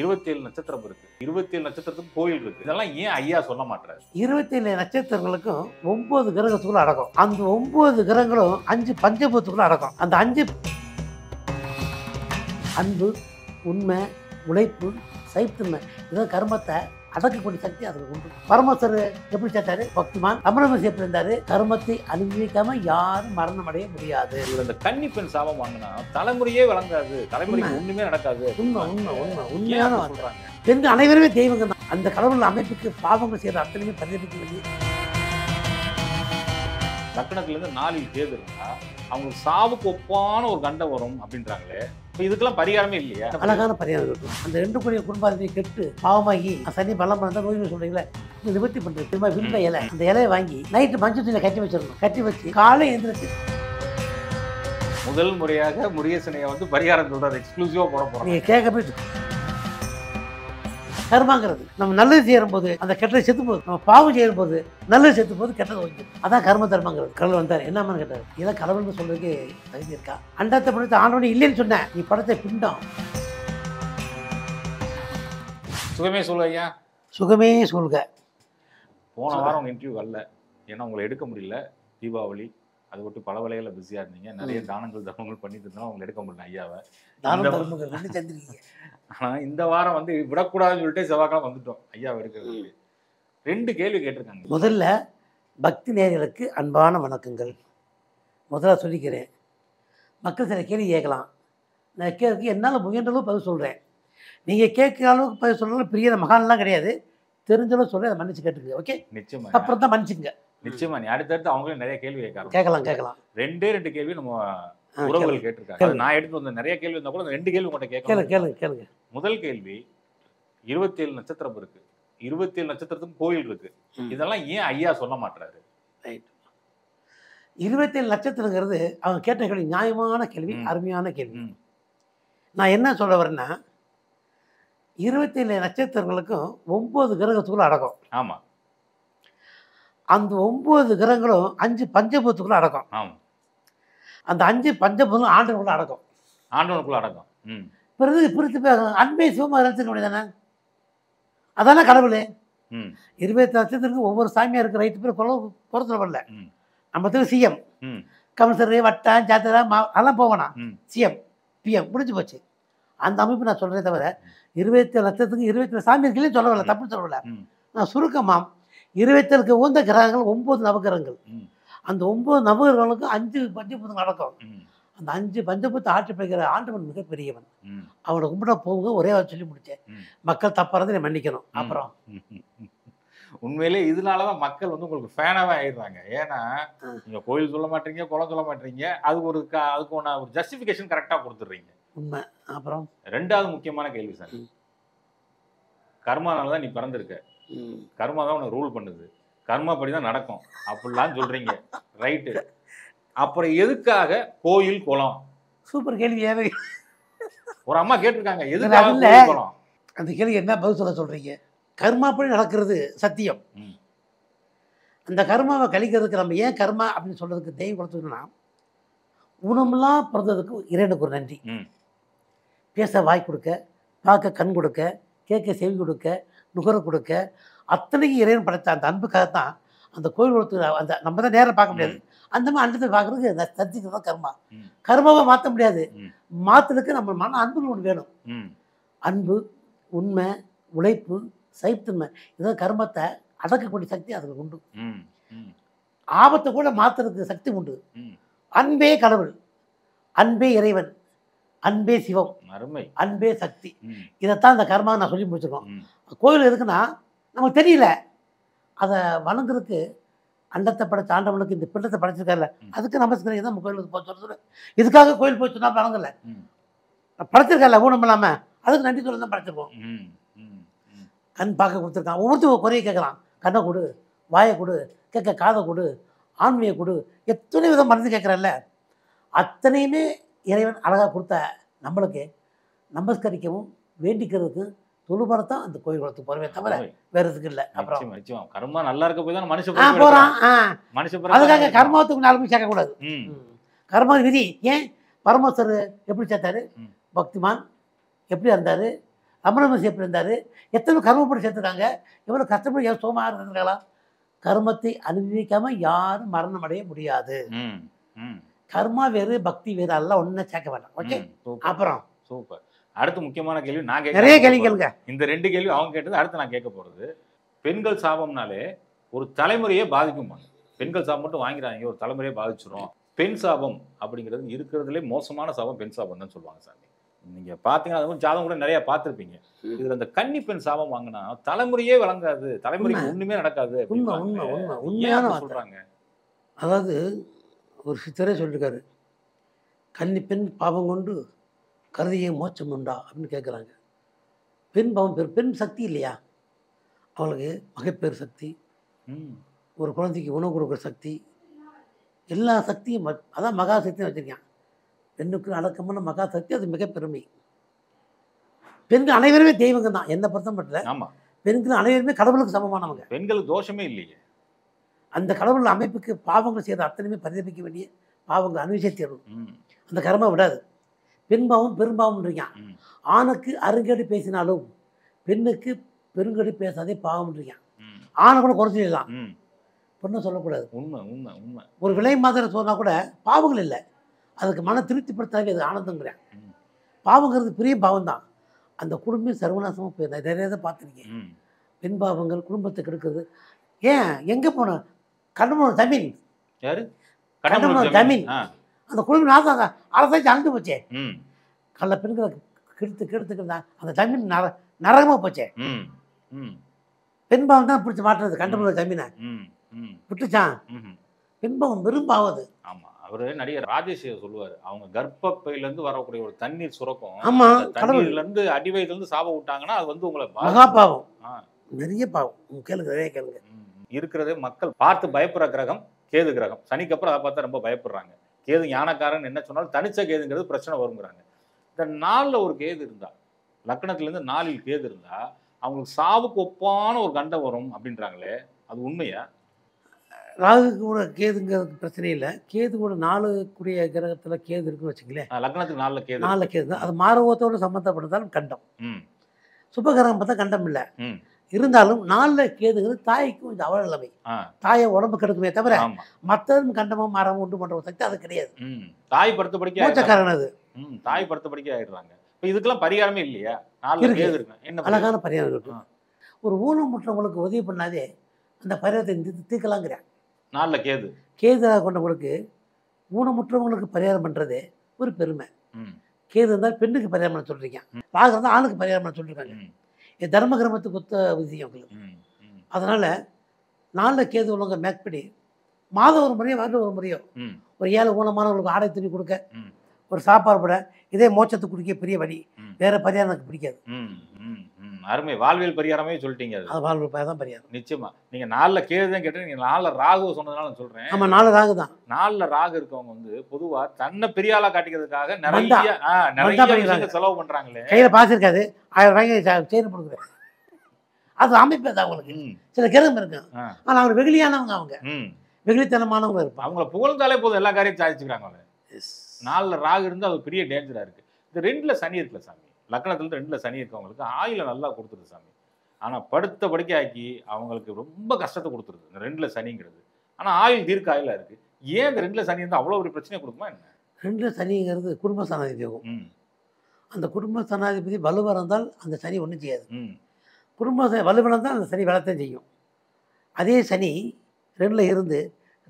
இருபத்தேழு நட்சத்திரம் இருக்கு இருபத்தேழு நட்சத்திரத்துக்கு கோயில் இருக்கு இதெல்லாம் ஏன் ஐயா சொல்ல மாட்டாரு இருபத்தேழு நட்சத்திரங்களுக்கும் ஒன்பது கிரகத்துக்குள்ள அடக்கும் அந்த ஒன்பது கிரகங்களும் அஞ்சு பஞ்சபூத்துக்குள்ள அடக்கும் அந்த அஞ்சு அன்பு உண்மை உழைப்பு சைத்தன்மை இதான் கர்மத்தை அடக்கக்கூடிய சக்தி அதுக்கு உண்டு பரமசர் எப்படி சேர்த்தாரு பக்திமான் அமரமசி எப்படி இருந்தாரு கர்மத்தை அனுபவிக்காம யாரும் மரணம் அடைய முடியாது இவர் அந்த கன்னி பெண் சாபம் வாங்கினா தலைமுறையே வழங்காது தலைமுறை ஒண்ணுமே நடக்காது உண்மை உண்மை உண்மை உண்மையான சொல்றாங்க பெண்கள் அனைவருமே தெய்வங்க தான் அந்த கடவுள் அமைப்புக்கு பாவங்கள் செய்யற அத்தனையுமே பரிதவிக்க லக்னத்துலேருந்து நாளில் கேது இருந்தால் அவங்களுக்கு சாவுக்கு ஒப்பான ஒரு கண்டம் வரும் அப்படின்றாங்களே இப்போ இதுக்கெல்லாம் பரிகாரமே இல்லையா அழகான பரிகாரம் இருக்கும் அந்த ரெண்டு கூடிய குடும்பத்தையும் கெட்டு பாவமாகி சனி பலம் பண்ணால் நோய் சொல்கிறீங்களே நிவர்த்தி பண்ணுறது திரும்ப வில்ல இலை அந்த இலையை வாங்கி நைட்டு மஞ்சள் கட்டி வச்சிடணும் கட்டி வச்சு காலை எழுந்திரிச்சு முதல் முறையாக முருகேசனையை வந்து பரிகாரம் சொல்கிறார் எக்ஸ்க்ளூசிவாக போட போகிறோம் நீங்கள் கேட்க போயிட்டு கர்மாங்கிறது நம்ம நல்லது செய்யற போது அந்த கெட்டதை செத்து போகுது நம்ம பாவம் செய்யும் போது நல்லது செத்து போது கெட்டதை வந்து அதான் கர்ம தர்மங்கிறது கடவுள் வந்தார் என்ன கேட்டார் இதெல்லாம் கடவுள்னு சொல்றதுக்கு தகுதி இருக்கா அண்டத்தை படத்தை ஆண்டவனே இல்லைன்னு சொன்னேன் நீ படத்தை பிண்டம் சுகமே சொல்ல ஐயா சுகமே சொல்லுங்க போன வாரம் இன்டர்வியூ வரல ஏன்னா உங்களை எடுக்க முடியல தீபாவளி அது ஒட்டி பல வேலைகளை பிஸியாக இருந்தீங்க நிறைய தானங்கள் தர்மங்கள் பண்ணிட்டு இருந்தாலும் அவங்க எடுக்க முடியல ஐயாவை ஆனால் இந்த வாரம் வந்து விடக்கூடாதுன்னு சொல்லிட்டு செவ்வாய்க்கிழமை வந்துட்டோம் ஐயாவை எடுக்கிறதுக்கு ரெண்டு கேள்வி கேட்டிருக்காங்க முதல்ல பக்தி நேர்களுக்கு அன்பான வணக்கங்கள் முதல்ல சொல்லிக்கிறேன் மக்கள் சில கேள்வி கேட்கலாம் நான் கேட்கறதுக்கு என்னால் முயன்றளவு பதில் சொல்கிறேன் நீங்கள் கேட்குற அளவுக்கு பதில் சொல்லலாம் பெரிய மகான்லாம் கிடையாது தெரிஞ்சளவு சொல்ல அதை மன்னிச்சு கேட்டுங்க ஓகே நிச்சயமா அப்புறம் தான் மன்னிச்சுங்க நிச்சயமா நீ அடுத்தடுத்து அவங்களும் நிறைய கேள்வி கேட்கலாம் கேட்கலாம் கேட்கலாம் ரெண்டே ரெண்டு கேள்வி நம்ம உறவுகள் கேட்டிருக்காங்க நான் எடுத்து வந்த நிறைய கேள்வி இருந்தால் கூட ரெண்டு கேள்வி உங்கள்கிட்ட கேட்கலாம் கேளுங்க கேளுங்க முதல் கேள்வி இருபத்தி ஏழு நட்சத்திரம் இருக்கு இருபத்தேழு நட்சத்திரத்துக்கும் கோயில் இருக்கு இதெல்லாம் ஏன் ஐயா சொல்ல மாட்டாரு இருபத்தி இருபத்தேழு நட்சத்திரங்கிறது அவங்க கேட்ட கேள்வி நியாயமான கேள்வி அருமையான கேள்வி நான் என்ன சொல்ல வரேன்னா இருபத்தி ஏழு நட்சத்திரங்களுக்கும் ஒம்பது கிரகத்துக்குள்ள அடக்கம் ஆமாம் அந்த ஒம்பது கிரகங்களும் அஞ்சு பஞ்சபூத்துக்குள்ள அடக்கம் அந்த அஞ்சு பஞ்சபூதம் ஆண்டவனுக்குள்ளே அடக்கம் ஆண்டவனுக்குள்ளே அடக்கம் பிறகு பிரித்து அன்பை சிவமாக நினைச்சிக்க முடியாதானே அதெல்லாம் கடவுளே இருபத்தி நட்சத்திரத்துக்கு ஒவ்வொரு சாமியாருக்கு ரைட்டு பேர் கொலை பொறுத்துல பண்ணல நம்ம திரு சிஎம் கமிஷனரு வட்டம் ஜாத்திரா மா அதெல்லாம் போவேணா சிஎம் பிஎம் முடிஞ்சு போச்சு அந்த அமைப்பு நான் சொல்கிறேன் தவிர இருபத்தி லட்சத்துக்கு இருபத்தி சாமி இருக்கலே சொல்லவில்லை தப்பு சொல்லல நான் சுருக்கமாம் இருபத்தேழுக்கு உந்த கிரகங்கள் ஒம்பது நவகிரகங்கள் அந்த ஒம்பது நவகிரகங்களுக்கு அஞ்சு பஞ்சபூதம் நடக்கும் அந்த அஞ்சு பஞ்சபூத்தை ஆட்சி பிடிக்கிற ஆண்டவன் மிகப்பெரியவன் அவனை கும்பிட போங்க ஒரே சொல்லி முடித்தேன் மக்கள் தப்புறதை மன்னிக்கணும் அப்புறம் உண்மையிலே இதனால தான் மக்கள் வந்து உங்களுக்கு ஃபேனாகவே ஆயிடுறாங்க ஏன்னா நீங்கள் கோயில் சொல்ல மாட்டீங்க குளம் சொல்ல மாட்டீங்க அதுக்கு ஒரு அதுக்கு ஒன்று ஒரு ஜஸ்டிஃபிகேஷன் கரெக்டாக கொடுத்துட்றீங்க உண்மை அப்புறம் ரெண்டாவது முக்கியமான கேள்வி சார் கர்மானால தான் நீ பிறந்திருக்க கர்மா தான் உனக்கு ரூல் பண்ணுது கர்மா படி தான் நடக்கும் அப்படிலாம் சொல்றீங்க ரைட்டு அப்புறம் எதுக்காக கோயில் குளம் சூப்பர் கேள்வி ஒரு அம்மா கேட்டிருக்காங்க எதுக்காக குளம் அந்த கேள்வி என்ன பதில் சொல்ல சொல்றீங்க கர்மாப்படி நடக்கிறது சத்தியம் அந்த கர்மாவை கழிக்கிறதுக்கு நம்ம ஏன் கர்மா அப்படின்னு சொல்றதுக்கு தெய்வம் கொடுத்துக்கணும்னா உணவுலாம் பிறந்ததுக்கு இறைவனுக்கு ஒரு நன்றி பேச வாய் கொடுக்க பார்க்க கண் கொடுக்க கேட்க செவி கொடுக்க நுகர கொடுக்க அத்தனைக்கும் இறைவன் படைத்த அந்த அன்புக்காக தான் அந்த கோயில் கொடுத்து அந்த நம்ம தான் நேரம் பார்க்க முடியாது அந்த மாதிரி அன்பத்தை பார்க்குறதுக்கு தரிசிக்கிறது தான் கர்மா கர்மாவை மாற்ற முடியாது மாற்றுறதுக்கு நம்ம மன அன்பு ஒன்று வேணும் அன்பு உண்மை உழைப்பு சைத்தன்மை இதான் கர்மத்தை அடக்கக்கூடிய சக்தி அதுக்கு உண்டு ஆபத்தை கூட மாற்றுறதுக்கு சக்தி உண்டு அன்பே கடவுள் அன்பே இறைவன் அன்பே சிவம் அருமை அன்பே சக்தி இதைத்தான் இந்த கர்மா நான் சொல்லி முடிச்சிருக்கோம் கோயில் இருக்குன்னா நமக்கு தெரியல அதை வணங்குறதுக்கு அண்டத்தை படைச்ச ஆண்டவனுக்கு இந்த பிண்டத்தை படைச்சிருக்காருல அதுக்கு நமஸ்கரிங்க தான் கோயிலுக்கு போக சொல்ல இதுக்காக கோயில் போய் சொன்னால் வணங்கல படைச்சிருக்காருல ஊனம் இல்லாமல் அதுக்கு நன்றி சொல்ல தான் படைச்சிருக்கோம் கண் பார்க்க கொடுத்துருக்கான் ஒவ்வொருத்தரும் குறைய கேட்குறான் கண்ணை கொடு வாயை கொடு கேட்க காதை கொடு ஆண்மையை கொடு எத்தனை விதம் மருந்து கேட்குறல்ல அத்தனையுமே இறைவன் அழகாக கொடுத்த நம்மளுக்கு நமஸ்கரிக்கவும் வேண்டிக்கிறதுக்கு தொழுபரம் அந்த கோயில் குளத்துக்கு போறவே தவிர வேறு எதுக்கு இல்லை அப்புறம் கர்மா நல்லா இருக்க போய் தான் மனுஷன் ஆ அதுக்காக நாலு மணி சேர்க்கக்கூடாது கர்ம விதி ஏன் பரமேஸ்வர் எப்படி சேர்த்தாரு பக்திமான் எப்படி இருந்தார் ரமண எப்படி இருந்தார் எத்தனை கர்மப்படி சேர்த்துட்டாங்க எவ்வளோ கஷ்டப்படி சோமா சோமாக இருந்திருக்காங்களா கர்மத்தை அனுபவிக்காமல் யாரும் மரணம் அடைய முடியாது கர்மா வேறு பக்தி வேறு எல்லாம் ஒன்றும் சேர்க்க வேண்டாம் ஓகே அப்புறம் சூப்பர் அடுத்து முக்கியமான கேள்வி நான் கேட்க நிறைய கேளுங்க இந்த ரெண்டு கேள்வி அவங்க கேட்டது அடுத்து நான் கேட்க போகிறது பெண்கள் சாபம்னாலே ஒரு தலைமுறையே பாதிக்கும் பெண்கள் சாபம் மட்டும் வாங்கிறாங்க ஒரு தலைமுறையே பாதிச்சிடும் பெண் சாபம் அப்படிங்கிறது இருக்கிறதுலே மோசமான சாபம் பெண் சாபம் தான் சொல்லுவாங்க சாமி நீங்கள் பார்த்தீங்கன்னா ஜாதகம் கூட நிறையா பார்த்துருப்பீங்க இதில் அந்த கன்னி பெண் சாபம் வாங்கினா தலைமுறையே வழங்காது தலைமுறைக்கு ஒன்றுமே நடக்காது உண்மை உண்மை உண்மை உண்மையான சொல்கிறாங்க அதாவது ஒரு சித்தரே சொல்லியிருக்காரு கன்னி பெண் பாபம் கொண்டு கருதியே மோச்சம் உண்டா அப்படின்னு கேட்குறாங்க பெண் பாவம் பெரும் பெண் சக்தி இல்லையா அவளுக்கு மகப்பேறு சக்தி ஒரு குழந்தைக்கு உணவு கொடுக்குற சக்தி எல்லா சக்தியும் அதான் மகா சக்தியும் வச்சுருக்கேன் பெண்ணுக்கு அடக்கமான மகா சக்தி அது மிக பெருமை பெண்கள் அனைவருமே தெய்வங்க தான் என்ன பொறுத்த மட்டும் ஆமாம் பெண்கள் அனைவருமே கடவுளுக்கு சமமானவங்க பெண்களுக்கு தோஷமே இல்லையே அந்த கடவுள் அமைப்புக்கு பாவங்கள் செய்கிற அத்தனையுமே பரிதபிக்க வேண்டிய பாவங்கள் அனுவிசை தீரணும் அந்த கர்மம் விடாது பெண்பாவும் பெரும்பாவம்ன்றீங்க ஆணுக்கு அருங்கடி பேசினாலும் பெண்ணுக்கு பெருங்கடி பேசாதே பாவம்ன்றீங்க ஆணை கூட குறைச்சிடலாம் பொண்ணை சொல்லக்கூடாது உண்மை உண்மை உண்மை ஒரு விலை மாதிரி சொன்னால் கூட பாவங்கள் இல்லை அதுக்கு மன திருப்திப்படுத்தாவே அது ஆனந்தங்கிறேன் பாவங்கிறது பெரிய பாவம் தான் அந்த குடும்பம் சர்வநாசமாக போயிருந்தேன் நிறைய தான் பார்த்துருக்கேன் பெண் பாவங்கள் குடும்பத்துக்கு எடுக்கிறது ஏன் எங்கே போன கடம்பூர் தமிழ் யாரு தமிழ் அந்த குழுமி நாசம் அரசாச்சு அழுந்து போச்சே கள்ள பெண்களை கெடுத்து கெடுத்துக்கிறதா அந்த ஜமீன் நர நரகமாக போச்சே பெண்பாவம் தான் பிடிச்சி மாட்டுறது கண்டபுள்ள ஜமீனை விட்டுச்சான் பெண்பாவம் விரும்பாவது ஆமாம் அவர் நடிகர் ராஜேஷ் சொல்லுவாரு அவங்க கர்ப்பப்பையில இருந்து வரக்கூடிய ஒரு தண்ணீர் சுரக்கும் ஆமா தண்ணீர்ல இருந்து அடிவயில இருந்து சாப விட்டாங்கன்னா அது வந்து உங்களை மகா பாவம் நிறைய பாவம் கேளுங்க நிறைய கேளுங்க இருக்கிறதே மக்கள் பார்த்து பயப்படுற கிரகம் கேது கிரகம் சனிக்கு அப்புறம் அதை பார்த்தா ரொம்ப பயப்படுறாங்க கேது ஞானக்காரன் என்ன சொன்னாலும் தனிச்ச கேதுங்கிறது பிரச்சனை வருங்கிறாங்க இந்த நாளில் ஒரு கேது இருந்தால் லக்கணத்துலேருந்து நாளில் கேது இருந்தால் அவங்களுக்கு சாவுக்கு ஒப்பான ஒரு கண்டம் வரும் அப்படின்றாங்களே அது உண்மையா ராகு கூட கேதுங்கிறது பிரச்சனை இல்லை கேது கூட நாலு கூடிய கிரகத்தில் கேது இருக்குன்னு வச்சுங்களேன் லக்னத்துக்கு நாலில் கேது நாலில் கேது அது மாரகத்தோடு சம்மந்தப்பட்டதாலும் கண்டம் சுபகிரகம் பார்த்தா கண்டம் இல்லை இருந்தாலும் நாளில் கேதுங்கிறது தாய்க்கும் இந்த அவல நிலைமை தாயை உடம்பு கெடுக்குமே தவிர மற்றதும் கண்டமும் மரம் உண்டு பண்ணுற சக்தி அது கிடையாது தாய் படுத்த படிக்க மூச்சக்காரன் அது தாய் படுத்த படிக்க ஆயிடுறாங்க இப்போ இதுக்கெல்லாம் பரிகாரமே இல்லையா என்ன அழகான பரிகாரம் இருக்கும் ஒரு முற்றவங்களுக்கு உதவி பண்ணாதே அந்த பரிகாரத்தை தீர்க்கலாங்கிறேன் நாளில் கேது கேதுராக கொண்டவங்களுக்கு ஊனமுற்றவங்களுக்கு பரிகாரம் பண்ணுறதே ஒரு பெருமை கேது இருந்தால் பெண்ணுக்கு பரிகாரம் பண்ண சொல்கிறீங்க ராகு இருந்தால் ஆணுக்கு பரிகாரம் பண்ண சொல்லியிருக்காங்க என் தர்ம கிரமத்துக்கு ஒத்த விதி அவங்களுக்கு அதனால் நாளில் கேது உள்ளவங்க மேக்படி மாதம் ஒரு முறையோ வாரம் ஒரு முறையோ ஒரு ஏழை ஊனமானவங்களுக்கு ஆடை துணி கொடுக்க ஒரு சாப்பாடு போட இதே மோச்சத்துக்கு குடிக்க பெரிய வழி வேற பரிகாரம் எனக்கு பிடிக்காது அருமை வாழ்வியல் பரிகாரமே சொல்லிட்டீங்க அது வாழ்வியல் பரிகாரம் நிச்சயமா நீங்க நாலுல கேது தான் நீங்க நாலில் ராகு சொன்னதுனால நான் சொல்றேன் ஆமா நாலு ராகு தான் நாலுல ராகு இருக்கவங்க வந்து பொதுவா தன்னை பெரிய ஆளா காட்டிக்கிறதுக்காக நிறைய நிறைய செலவு பண்றாங்களே கையில பாசு இருக்காது ஆயிரம் ரூபாய்க்கு சேர்ந்து கொடுக்குறேன் அது அமைப்பு தான் அவங்களுக்கு சில கிரகம் இருக்கு ஆனா அவங்க வெகுளியானவங்க அவங்க வெகுளித்தனமானவங்க இருப்பாங்க அவங்களை புகழ்ந்தாலே போதும் எல்லா காரியம் சாதிச்சுக்கிறாங்க எஸ் நாலில் ராகு இருந்தால் அது பெரிய டேஞ்சராக இருக்குது இந்த ரெண்டில் சனி இருக்குல்ல சாமி லக்கணத்துலேருந்து ரெண்டில் சனி இருக்கவங்களுக்கு ஆயில நல்லா கொடுத்துருது சாமி ஆனால் படுத்த ஆக்கி அவங்களுக்கு ரொம்ப கஷ்டத்தை கொடுத்துருது இந்த ரெண்டில் சனிங்கிறது ஆனால் ஆயில் தீர்க்க ஆயிலாக இருக்குது ஏன் இந்த ரெண்டில் சனி இருந்தால் அவ்வளோ ஒரு பிரச்சனை கொடுக்குமா என்ன ரெண்டில் சனிங்கிறது குடும்ப சனாதிபதி ம் அந்த குடும்ப சனாதிபதி வலுவாக இருந்தால் அந்த சனி ஒன்றும் செய்யாது குடும்ப வலுவாக இருந்தால் அந்த சனி வளர்த்தே செய்யும் அதே சனி ரெண்டில் இருந்து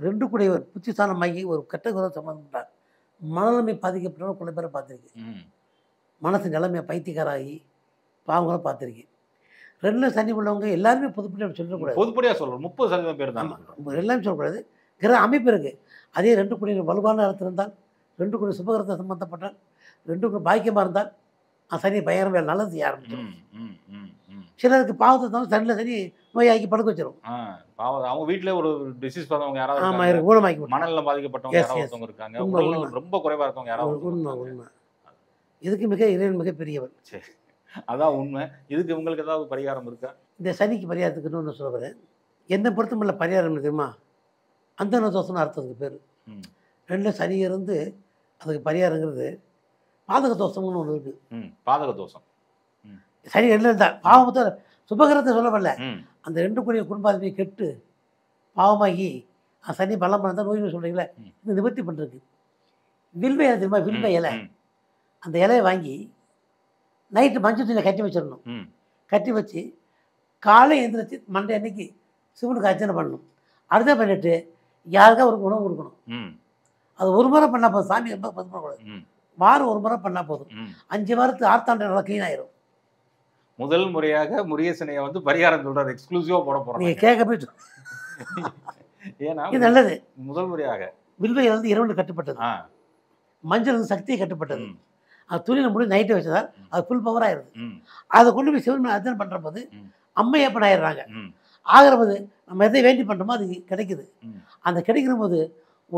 ரெண்டு கூட ஒரு வாங்கி ஒரு கெட்ட குரம் சம்மந்தப்பட்டார் மனநிலைமை பாதிக்கப்பட்டவங்க பல பேரை பார்த்துருக்கேன் மனசு நிலைமையை பைத்தியக்காராகி பாவங்களை பார்த்துருக்கேன் ரெண்டு சனி உள்ளவங்க எல்லாருமே பொதுப்படியாக சொல்லக்கூடாது பொதுப்படியாக சொல்கிறோம் முப்பது சதவீதம் பேர் தான் எல்லாமே சொல்லக்கூடாது கிரக அமைப்பு இருக்குது அதே ரெண்டு கோடி வலுவான இடத்துல இருந்தால் ரெண்டு குடி சுபகரத்தை சம்மந்தப்பட்டால் ரெண்டு கோடி பாக்கியமாக இருந்தால் சனி பயங்கரமே நல்லது செய்ய சிலருக்கு பாவத்தை தான் சனியில் சனி நோயாக்கி படுக்க வச்சிடும் அவங்க வீட்டில் ஒரு டிசீஸ் பார்த்தவங்க யாராவது ஆமாம் இருக்கு ஊனமாக்கி மணலில் பாதிக்கப்பட்டவங்க இருக்காங்க ரொம்ப குறைவா இருக்கவங்க யாராவது உண்மை உண்மை இதுக்கு மிக இறைவன் மிக பெரியவன் அதான் உண்மை இதுக்கு உங்களுக்கு ஏதாவது பரிகாரம் இருக்கா இந்த சனிக்கு பரிகாரத்துக்கு இன்னொன்று சொல்கிறேன் என்ன இல்லை பரிகாரம் தெரியுமா அந்த தோசைன்னு அர்த்தத்துக்கு பேர் ரெண்டு சனி இருந்து அதுக்கு பரிகாரங்கிறது பாதக தோஷம்னு ஒன்று இருக்குது பாதக தோஷம் சனி ரெண்டு இருந்தால் பாவத்தை சுபகிரத்தை சொல்ல வரல அந்த கூடிய குடும்பத்தை கெட்டு பாவமாகி சனி பலம் தான் நோய் சொல்கிறீங்களே இது நிவர்த்தி பண்ணுறதுக்கு வில்வ இலை தெரியுமா வில்வ இலை அந்த இலையை வாங்கி நைட்டு மஞ்சள் துணியில் கட்டி வச்சிடணும் கட்டி வச்சு காலை எழுந்திரிச்சு மண்டை அன்னைக்கு சிவனுக்கு அர்ச்சனை பண்ணணும் அடுத்த பண்ணிட்டு யாருக்கா ஒரு உணவு கொடுக்கணும் அது ஒரு முறை பண்ணால் போதும் சாமி ரொம்ப பண்ணக்கூடாது வாரம் ஒரு முறை பண்ணால் போதும் அஞ்சு வாரத்துக்கு ஆர்த்தாண்டு நல்லா க்ளீன் ஆயிரும் முதல் முறையாக முருகேசனையை வந்து பரிகாரம் சொல்றாரு எக்ஸ்க்ளூசிவா போட போறாங்க கேட்க போயிட்டு ஏன்னா நல்லது முதல் முறையாக வில்வை வந்து இரவு கட்டுப்பட்டது மஞ்சள் வந்து சக்தியை கட்டுப்பட்டது அது துணியில் முடி நைட்டை வச்சதால் அது ஃபுல் பவர் ஆயிருது அதை கொண்டு போய் சிவன் அர்ச்சனை பண்ற போது அம்மையப்பன் ஆயிடுறாங்க ஆகிற போது நம்ம எதை வேண்டி பண்ணுறோமோ அது கிடைக்குது அந்த கிடைக்கிற போது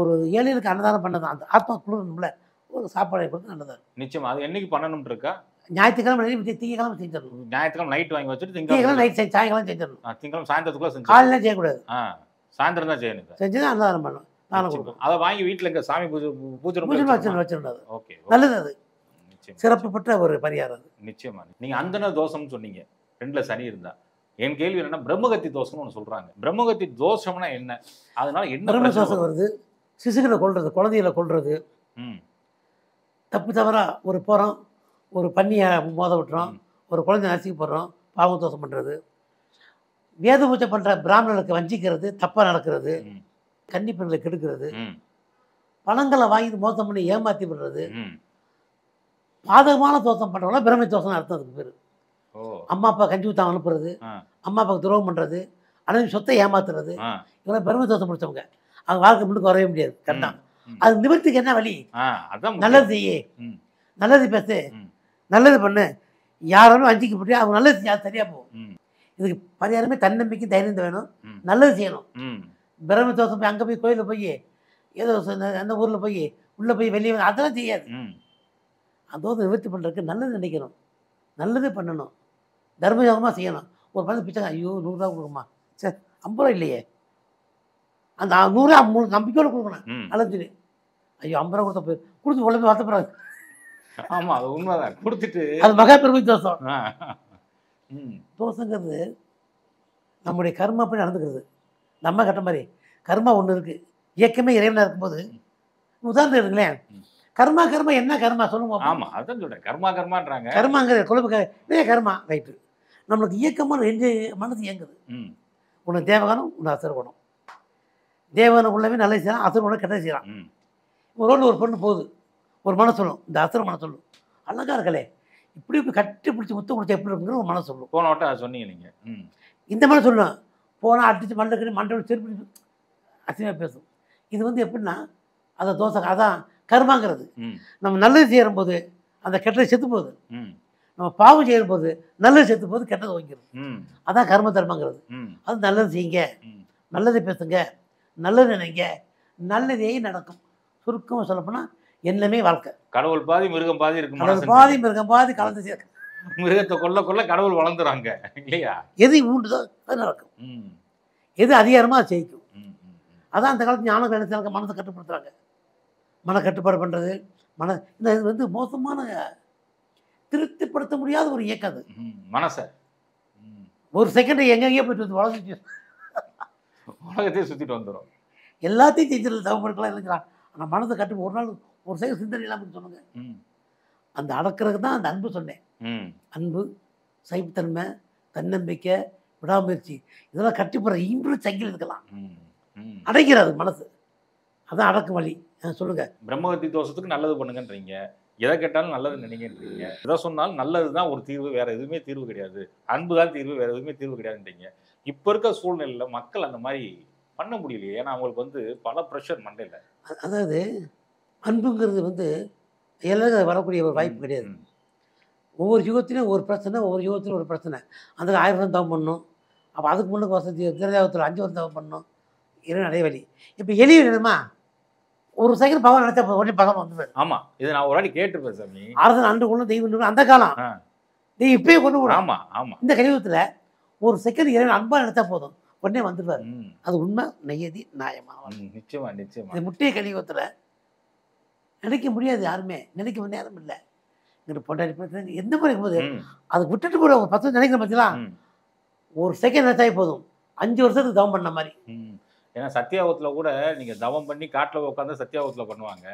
ஒரு ஏழைகளுக்கு அன்னதானம் பண்ணதான் அந்த ஆத்மா குழுவில் ஒரு சாப்பாடு கொடுத்து நல்லதான் நிச்சயமா அது என்னைக்கு பண்ணணும் இருக்கா ஞாயிற்றுக்கிழமை திங்கக்கிழமை செஞ்சிடணும் ஞாயிற்றுக்கிழமை நைட் வாங்கி வச்சுட்டு திங்கக்கிழமை நைட் சாயங்காலம் செஞ்சிடணும் திங்கக்கிழமை சாயந்தரத்துக்குள்ள செஞ்சு காலையில் செய்யக்கூடாது ஆ சாயந்தரம் தான் செய்யணும் செஞ்சு தான் பண்ணும் தானம் கொடுக்கும் அதை வாங்கி வீட்டில் இருக்க சாமி பூஜை பூஜை பூஜை வச்சு வச்சிருந்தாது ஓகே நல்லது அது சிறப்பு பெற்ற ஒரு பரிகாரம் அது நிச்சயமா நீங்கள் அந்தன தோஷம்னு சொன்னீங்க ரெண்டில் சனி இருந்தா என் கேள்வி என்னன்னா பிரம்மகத்தி தோஷம்னு ஒன்று சொல்கிறாங்க பிரம்மகத்தி தோஷம்னா என்ன அதனால என்ன பிரம்ம தோஷம் வருது சிசுகளை கொள்றது குழந்தைகளை கொள்றது தப்பு தவறா ஒரு புறம் ஒரு பண்ணியை மோத விட்டுறோம் ஒரு குழந்தை நசிக்க போடுறோம் பாவம் தோசம் பண்ணுறது வேத பூஜை பண்ணுற பிராமணர்களுக்கு வஞ்சிக்கிறது தப்பாக நடக்கிறது கன்னி பெண்களை கெடுக்கிறது பணங்களை வாங்கி மோசம் பண்ணி ஏமாற்றி விடுறது பாதகமான தோசம் பண்ணுறவங்களா பிரமை தோசம் அர்த்தம் அதுக்கு பேர் அம்மா அப்பா கஞ்சி ஊத்தம் அனுப்புறது அம்மா அப்பாவுக்கு துரோகம் பண்ணுறது அனைத்து சொத்தை ஏமாத்துறது இவங்க பெருமை தோசம் முடிச்சவங்க அவங்க வாழ்க்கை முன்னுக்கு வரவே முடியாது கரெக்டாக அது நிவர்த்திக்கு என்ன வழி நல்லது செய்யே நல்லது பேசு நல்லது பண்ணு யாராலும் முடியும் அவங்க நல்லது சரியாக போகும் இதுக்கு பரிகாரமே தன்னம்பிக்கை தைரியம் வேணும் நல்லது செய்யணும் பிரம்ம தோசம் போய் அங்கே போய் கோயிலில் போய் ஏதோ அந்த ஊரில் போய் உள்ளே போய் வெளியே அதெல்லாம் செய்யாது அந்த தோசை நிவர்த்தி பண்ணுறதுக்கு நல்லது நினைக்கணும் நல்லது பண்ணணும் தர்மயோகமாக செய்யணும் ஒரு பணம் பிச்சை ஐயோ நூறுரூவா கொடுக்குமா சார் ஐம்பது ரூபா இல்லையே அந்த நூறுரூவா மூணு நம்பிக்கையோடு கொடுக்கணும் நல்லது சொல்லி ஐயோ ஐம்பது ரூபா கொடுத்த போய் கொடுத்து உடம்பு வருத்தப்படாது ஆமா அது உண்மைதான் கொடுத்துட்டு அது மகாபிரபு தோஷம் தோஷங்கிறது நம்முடைய கர்மம் அப்படி நடந்துக்கிறது நம்ம கட்ட மாதிரி கர்மா ஒன்று இருக்குது இயக்கமே இறைவனாக இருக்கும்போது உதாரணம் இருக்குங்களேன் கர்மா கர்மா என்ன கர்மா சொல்லுங்க ஆமாம் அதான் சொல்கிறேன் கர்மா கர்மான்றாங்க கர்மாங்கிறது குழப்ப கர்மா ரைட்டு நம்மளுக்கு இயக்கமாக ரெண்டு மனது இயங்குது ஒன்று தேவகணம் உன்னை அசுரகுணம் தேவகணம் உள்ளவே நல்லது செய்யலாம் அசுரகுணம் கெட்டது செய்யலாம் ஒரு ரோட்டில் ஒரு பொண்ணு போகுது ஒரு மனசு சொல்லும் இந்த அசுர மனம் சொல்லும் அழகாக இருக்கலே இப்படி இப்படி கட்டி பிடிச்சி முத்தம் கொடுத்தா எப்படி இருக்குங்கிற ஒரு மனசு சொல்லும் போன வட்டம் சொன்னீங்க நீங்கள் இந்த மாதிரி சொல்லுவோம் போனால் அடித்து மண்டக்கு மண்டல் திருப்பி அசிமையாக பேசும் இது வந்து எப்படின்னா அதை தோசை அதான் கருமாங்கிறது நம்ம நல்லது செய்யற போது அந்த கெட்டதை செத்து போகுது நம்ம பாவம் செய்யும் போது நல்லது செத்து போது கெட்டது வாங்கிடும் அதான் கர்ம தர்மங்கிறது அது நல்லது செய்யுங்க நல்லதை பேசுங்க நல்லது நினைங்க நல்லதே நடக்கும் சுருக்கமாக சொல்லப்போனால் என்னமே வாழ்க்கை கடவுள் பாதி மிருகம் பாதி இருக்கு பாதி மிருகம் பாதி கலந்து சேர்க்க மிருகத்தை கொல்ல கொல்ல கடவுள் வளர்ந்துறாங்க இல்லையா எது ஊண்டுதோ அது நடக்கும் எது அதிகாரமாக அது ஜெயிக்கும் அதான் அந்த காலத்து ஞானம் கணித்தாங்க மனதை கட்டுப்படுத்துறாங்க மன கட்டுப்பாடு பண்ணுறது மன இந்த இது வந்து மோசமான திருப்திப்படுத்த முடியாத ஒரு இயக்கம் அது மனசை ஒரு செகண்டை எங்கெங்கே போயிட்டு வந்து உலகத்தையும் உலகத்தையே சுற்றிட்டு வந்துடும் எல்லாத்தையும் செஞ்சிடல தவம் இல்லைங்கிறான் ஆனால் மனதை கட்டு ஒரு நாள் ஒரு சைடு சிந்தனை இல்லாமல் சொன்னங்க அந்த அடக்கிறதுக்கு தான் அந்த அன்பு சொன்னேன் அன்பு சைப்புத்தன்மை தன்னம்பிக்கை விடாமுயற்சி இதெல்லாம் கட்டி போகிற இம்புரு சங்கில் இருக்கலாம் அடைக்கிறாரு மனசு அதான் அடக்கு வழி சொல்லுங்கள் பிரம்மகத்தி தோஷத்துக்கு நல்லது பண்ணுங்கன்றீங்க எதை கேட்டாலும் நல்லது நினைக்கின்றீங்க எதை சொன்னாலும் நல்லது தான் ஒரு தீர்வு வேறு எதுவுமே தீர்வு கிடையாது அன்பு தான் தீர்வு வேறு எதுவுமே தீர்வு கிடையாதுன்றீங்க இப்போ இருக்க சூழ்நிலையில் மக்கள் அந்த மாதிரி பண்ண முடியலையே ஏன்னா அவங்களுக்கு வந்து பல ப்ரெஷர் மண்டையில் அதாவது அன்புங்கிறது வந்து எல்லாருக்கும் வரக்கூடிய ஒரு வாய்ப்பு கிடையாது ஒவ்வொரு யுகத்திலையும் ஒரு பிரச்சனை ஒவ்வொரு யுகத்திலும் ஒரு பிரச்சனை அந்த ஆயிரம் வருஷம் தவம் பண்ணும் அப்போ அதுக்கு முன்னுக்கு வசதி திருதாபத்தில் அஞ்சு வருஷம் தவம் பண்ணும் இன்னும் நிறைய வழி இப்போ எளிய வேணுமா ஒரு செகண்ட் பகவான் நினைச்சா உடனே பகவான் வந்துடுவேன் ஆமாம் இதை நான் ஒரு வாட்டி கேட்டுருப்பேன் சார் அரசன் அன்று கொண்டு தெய்வம் அந்த காலம் நீ இப்பயே கொண்டு போகணும் ஆமாம் ஆமாம் இந்த கலியுகத்தில் ஒரு சைக்கிள் இரவு அன்பாக நினைச்சா போதும் உடனே வந்துடுவார் அது உண்மை நெய்யதி நியாயமாக நிச்சயமாக இந்த முட்டைய கலியுகத்தில் நினைக்க முடியாது யாருமே நினைக்க நேரம் இல்லை எங்கிட்ட பொண்டாடி பிரச்சனை எந்த மாதிரி போது அதை விட்டுட்டு போகிற அவங்க பத்து நினைக்கிற பார்த்தீங்களா ஒரு செகண்ட் நினைச்சாலே போதும் அஞ்சு வருஷத்துக்கு தவம் பண்ண மாதிரி ஏன்னா சத்தியாவத்தில் கூட நீங்கள் தவம் பண்ணி காட்டில் உட்காந்து சத்தியாவத்தில் பண்ணுவாங்க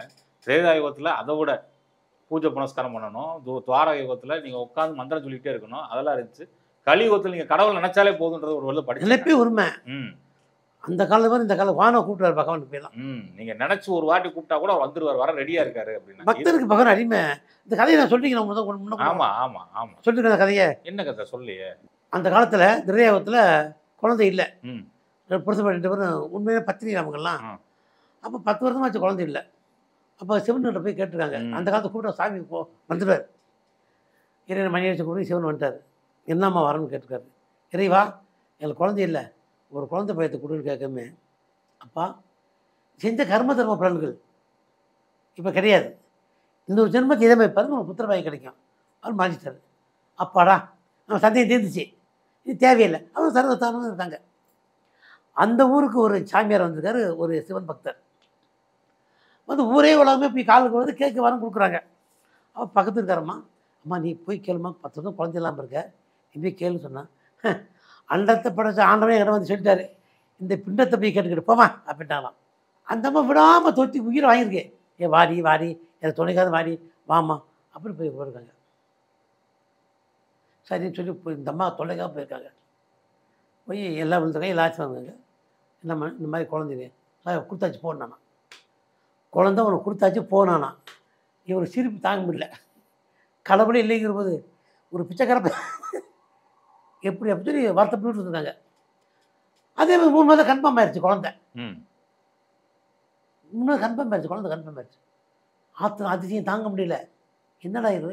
திரேதாயுகத்தில் அதை விட பூஜை புனஸ்காரம் பண்ணணும் துவார யுகத்தில் நீங்கள் உட்காந்து மந்திரம் சொல்லிக்கிட்டே இருக்கணும் அதெல்லாம் இருந்துச்சு கலியுகத்தில் நீங்கள் கடவுள் நினைச்சாலே போதுன்றது ஒரு வெளில படிச்சு நினைப்பே ம் அந்த காலத்து மாதிரி இந்த காலம் கூப்பிட்டுவார் கூப்பிட்டாரு போய் போயெல்லாம் நீங்கள் நினச்சி ஒரு வாட்டி கூப்பிட்டா கூட வந்துருவார் வர ரெடியாக இருக்காரு அப்படின்னு பக்தருக்கு பகவான் அடிமை இந்த கதையை நான் சொல்லிங்க நான் முன்னாடி ஆமாம் ஆமாம் ஆமாம் சொல்லிருக்கேன் அந்த கதையை என்ன கதை சொல்லி அந்த காலத்தில் திரையாவத்தில் குழந்தை இல்லை புரிசு ரெண்டு பேரும் உண்மையான பத்தினி அவங்கெல்லாம் அப்போ பத்து ஆச்சு குழந்தை இல்லை அப்போ சிவன்கிட்ட போய் கேட்டிருக்காங்க அந்த காலத்தை கூப்பிட்டா சாமி போ வந்துடுவார் இறைவன் மணி வச்சு கூப்பிட்டு சிவன் வந்துட்டார் என்னம்மா வரணும்னு கேட்டிருக்காரு இறைவா எனக்கு குழந்தை இல்லை ஒரு குழந்தை பயத்தை கொடுன்னு கேட்கமே அப்பா செஞ்ச கர்ம தர்ம பலன்கள் இப்போ கிடையாது ஒரு ஜென்மத்தை இதே மாதிரி பாருங்க புத்திர புத்திரபாயம் கிடைக்கும் அவர் மாறிட்டார் அப்பாடா நம்ம சந்தையை தீர்ந்துச்சு இது தேவையில்லை அவர் சர்வத்தானும் இருந்தாங்க அந்த ஊருக்கு ஒரு சாமியார் வந்திருக்காரு ஒரு சிவன் பக்தர் வந்து ஊரே உலகமே போய் காலுக்கு வந்து கேட்க வரம் கொடுக்குறாங்க அவன் பக்கத்து இருக்காரம்மா அம்மா நீ போய் கேளுமா பத்து வருஷம் குழந்தை இல்லாமல் இருக்க நீ போய் கேளுன்னு சொன்னான் அண்டத்தை படைச்ச ஆண்டவனே இடம் வந்து சொல்லிட்டாரு இந்த பிண்டத்தை போய் கேட்டுக்கிட்டு போமா அப்படின்ட்டாலாம் அந்த அம்மா விடாமல் தொத்தி உயிரை வாங்கியிருக்கேன் ஏ வாரி வாரி எனக்கு துணைக்காத வாரி வாமா அப்படின்னு போய் போயிருக்காங்க சரின்னு சொல்லி போய் இந்த அம்மா தொலைக்காக போயிருக்காங்க போய் எல்லா விழுந்தாங்க எல்லாத்தையும் வந்தாங்க என்னம்மா இந்த மாதிரி குழந்தைங்க கொடுத்தாச்சு போனானா குழந்த உனக்கு கொடுத்தாச்சு போனானா இவர் சிரிப்பு தாங்க முடியல கடவுளே இல்லைங்கிற போது ஒரு பிச்சைக்கார எப்படி அப்படின்னு சொல்லி வருத்தப்பட்டு இருந்தாங்க அதே மாதிரி மூணு மாதம் கன்ஃபார்ம் ஆயிடுச்சு குழந்த மூணு கன்ஃபார்ம் ஆயிடுச்சு குழந்தை கன்ஃபார்ம் ஆயிடுச்சு ஆத்திரம் அதிசயம் தாங்க முடியல என்னடா இது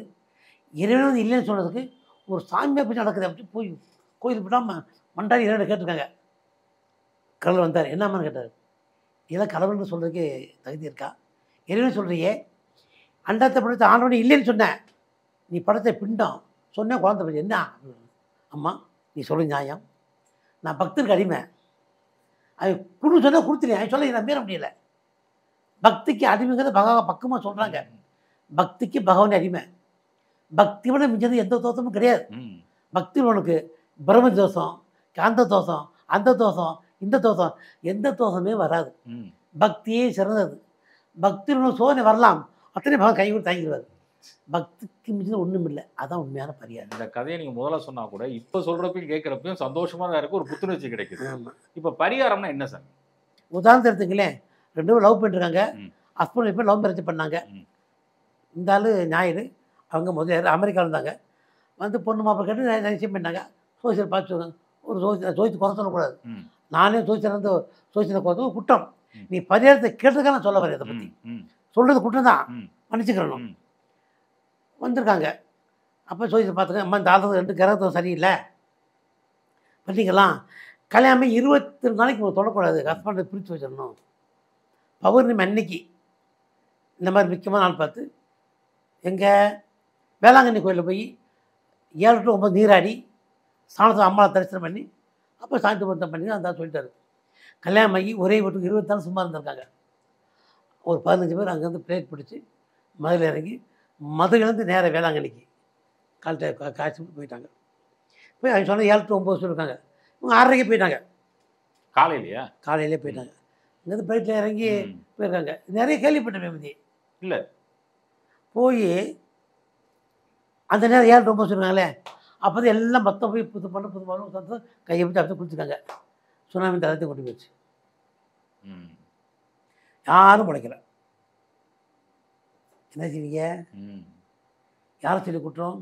இறைவன் இல்லைன்னு சொன்னதுக்கு ஒரு சாமியாக போய் நடக்குது அப்படி போய் கோயில் போட்டால் மண்டாரி இறைவன் கேட்டிருக்காங்க கடவுள் வந்தார் என்னம்மா கேட்டார் இதெல்லாம் கடவுள்னு சொல்கிறதுக்கு தகுதி இருக்கா இறைவன் சொல்கிறியே அண்டாத்த படத்தை ஆண்டவனே இல்லைன்னு சொன்னேன் நீ படத்தை பிண்டம் சொன்னேன் குழந்தை பற்றி என்ன அம்மா நீ சொல்லு நியாயம் நான் பக்தருக்கு அடிமை அது குழு சொன்னால் கொடுத்துருவேன் அவன் சொல்ல மீற முடியல பக்திக்கு அடிமைங்கிறது பகவான் பக்குவமாக சொல்கிறாங்க பக்திக்கு பகவான் அடிமை பக்தி விட மிஞ்சது எந்த தோஷமும் கிடையாது பக்தி உனக்கு பிரம்ம தோஷம் காந்த தோஷம் அந்த தோஷம் இந்த தோஷம் எந்த தோஷமே வராது பக்தியே சிறந்தது பக்தியில் சோதனை வரலாம் அத்தனை பகவான் கை கொடுத்து தாங்கிடுவார் பக்திக்கு மிச்சது ஒன்றும் இல்லை அதான் உண்மையான பரிகாரம் இந்த கதையை நீங்கள் முதல்ல சொன்னால் கூட இப்போ சொல்கிறப்பையும் கேட்குறப்பையும் சந்தோஷமாக இருக்குது ஒரு புத்துணர்ச்சி கிடைக்குது இப்போ பரிகாரம்னா என்ன சார் உதாரணம் எடுத்துங்களேன் ரெண்டு பேரும் லவ் பண்ணிருக்காங்க ஹஸ்பண்ட் இப்போ லவ் மேரேஜ் பண்ணாங்க இந்த ஆள் ஞாயிறு அவங்க முதல்ல அமெரிக்காவில் இருந்தாங்க வந்து பொண்ணு மாப்பிள்ளை கேட்டு நிச்சயம் பண்ணாங்க சோசியல் பார்த்து ஒரு சோசி சோசித்து குறை சொல்லக்கூடாது நானே சோசியல் வந்து சோசியலை குறைச்சது குற்றம் நீ பரிகாரத்தை கேட்டதுக்காக நான் சொல்ல வரேன் இதை பற்றி சொல்கிறது குற்றம் தான் மன்னிச்சுக்கிறணும் வந்திருக்காங்க அப்போ சோதிச்சு பார்த்துக்க அம்மா இந்த ஆதரவு ரெண்டு கிரகத்துவம் சரியில்லை பண்ணிக்கலாம் கல்யாணம் இருபத்தி நாளைக்கு உங்களுக்கு தொடக்கூடாது ஹஸ்பண்டை பிரித்து வச்சிடணும் பௌர்ணமி அன்னைக்கு இந்த மாதிரி முக்கியமான நாள் பார்த்து எங்கள் வேளாங்கண்ணி கோயிலில் போய் ஏழு டு ஒம்பது நீராடி சாணத்தை அம்மாவை தரிசனம் பண்ணி அப்போ சாந்தி மந்தம் பண்ணி அந்த சொல்லிட்டாரு கல்யாணம் ஆகி ஒரே வீட்டுக்கு இருபத்தாலும் சும்மா இருந்திருக்காங்க ஒரு பதினஞ்சு பேர் அங்கேருந்து பிளேட் பிடிச்சி மதுரை இறங்கி மதுரையிலேருந்து நேராக வேளாங்கண்ணிக்கு கால்கிட்ட காய்ச்சி போயிட்டாங்க போய் அவங்க சொன்ன ஏழு டு ஒம்பது சொல்லியிருக்காங்க இவங்க ஆறரைக்கு போயிட்டாங்க காலையிலையா காலையிலே போயிட்டாங்க இங்கேருந்து ஃப்ளைட்டில் இறங்கி போயிருக்காங்க நிறைய கேள்விப்பட்டேன் மேமதி இல்லை போய் அந்த நேரம் ஏழு ரொம்ப சொல்லுவாங்களே அப்போ தான் எல்லாம் மொத்தம் போய் புது பண்ண புது பண்ண தந்து கையை விட்டு அப்படி கொடுத்துருக்காங்க சுனாமி தரத்தை கொண்டு போயிடுச்சு யாரும் பிழைக்கலை என்ன செய்வீங்க யாரை சொல்லி குற்றம்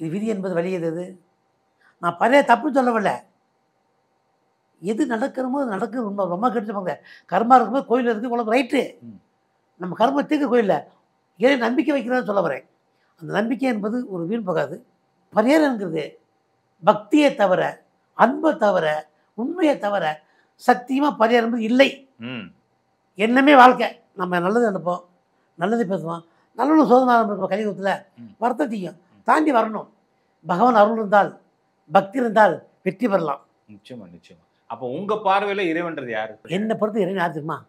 இது விதி என்பது வழி எது நான் பழைய தப்பு சொல்லவில்லை எது நடக்கிறமோ அது நடக்குது ரொம்ப ரொம்ப கெடுத்துப்பாங்க கர்மா இருக்கும்போது கோயில் இருக்குது உலகம் ரைட்டு நம்ம கர்ம தீர்க்க கோயிலில் இறை நம்பிக்கை வைக்கிறதா சொல்ல வரேன் அந்த நம்பிக்கை என்பது ஒரு வீண் போகாது பரிகாரங்கிறது பக்தியை தவிர அன்பை தவிர உண்மையை தவிர சத்தியமாக பரிகாரம் இல்லை என்னமே வாழ்க்கை நம்ம நல்லது நினைப்போம் நல்லது பேசுவான் நல்ல சோதனை ஆரம்பிப்போம் கலியுகத்தில் வருத்தத்தையும் தாண்டி வரணும் பகவான் அருள் இருந்தால் பக்தி இருந்தால் வெற்றி பெறலாம் நிச்சயமா நிச்சயமா அப்போ உங்கள் பார்வையில் இறைவன்றது யார் என்னை பொறுத்து இறைவன் யார் தெரியுமா